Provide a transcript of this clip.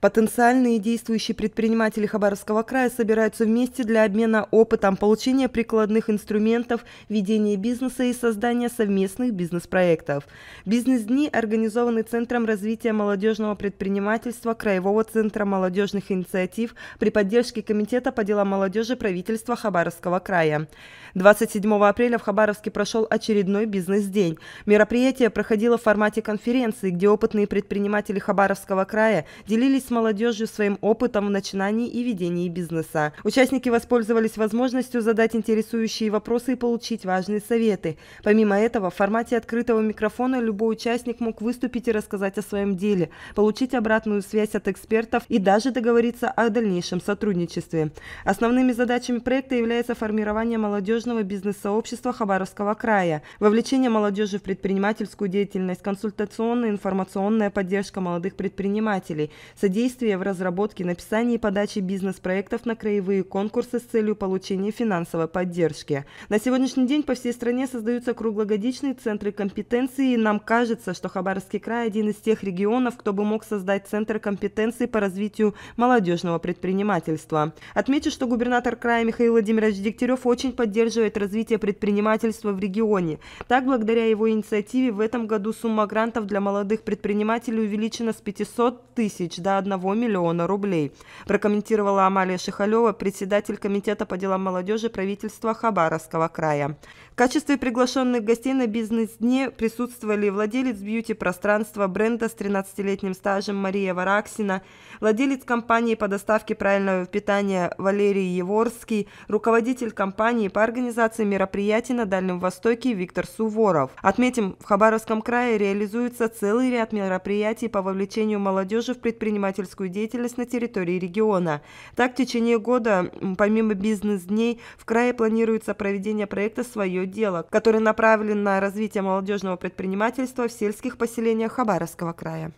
Потенциальные действующие предприниматели Хабаровского края собираются вместе для обмена опытом, получения прикладных инструментов, ведения бизнеса и создания совместных бизнес-проектов. Бизнес-дни организованы Центром развития молодежного предпринимательства Краевого центра молодежных инициатив при поддержке Комитета по делам молодежи правительства Хабаровского края. 27 апреля в Хабаровске прошел очередной бизнес-день. Мероприятие проходило в формате конференции, где опытные предприниматели Хабаровского края делились молодежью своим опытом в начинании и ведении бизнеса. Участники воспользовались возможностью задать интересующие вопросы и получить важные советы. Помимо этого, в формате открытого микрофона любой участник мог выступить и рассказать о своем деле, получить обратную связь от экспертов и даже договориться о дальнейшем сотрудничестве. Основными задачами проекта является формирование молодежного бизнес-сообщества Хабаровского края, вовлечение молодежи в предпринимательскую деятельность, консультационная информационная поддержка молодых предпринимателей, содействие содействие в разработке, написании и подаче бизнес-проектов на краевые конкурсы с целью получения финансовой поддержки. На сегодняшний день по всей стране создаются круглогодичные центры компетенции, и нам кажется, что Хабаровский край один из тех регионов, кто бы мог создать центр компетенции по развитию молодежного предпринимательства. Отмечу, что губернатор края Михаил Владимирович Дегтярев очень поддерживает развитие предпринимательства в регионе. Так, благодаря его инициативе в этом году сумма грантов для молодых предпринимателей увеличена с 500 тысяч до 1 1 миллиона рублей. Прокомментировала Амалия Шихалева, председатель Комитета по делам молодежи правительства Хабаровского края. В качестве приглашенных гостей на бизнес-дне присутствовали владелец бьюти-пространства бренда с 13-летним стажем Мария Вараксина, владелец компании по доставке правильного питания Валерий Еворский, руководитель компании по организации мероприятий на Дальнем Востоке Виктор Суворов. Отметим, в Хабаровском крае реализуется целый ряд мероприятий по вовлечению молодежи в предпринимательство предпринимательскую деятельность на территории региона. Так, в течение года, помимо бизнес-дней, в крае планируется проведение проекта «Свое дело», который направлен на развитие молодежного предпринимательства в сельских поселениях Хабаровского края.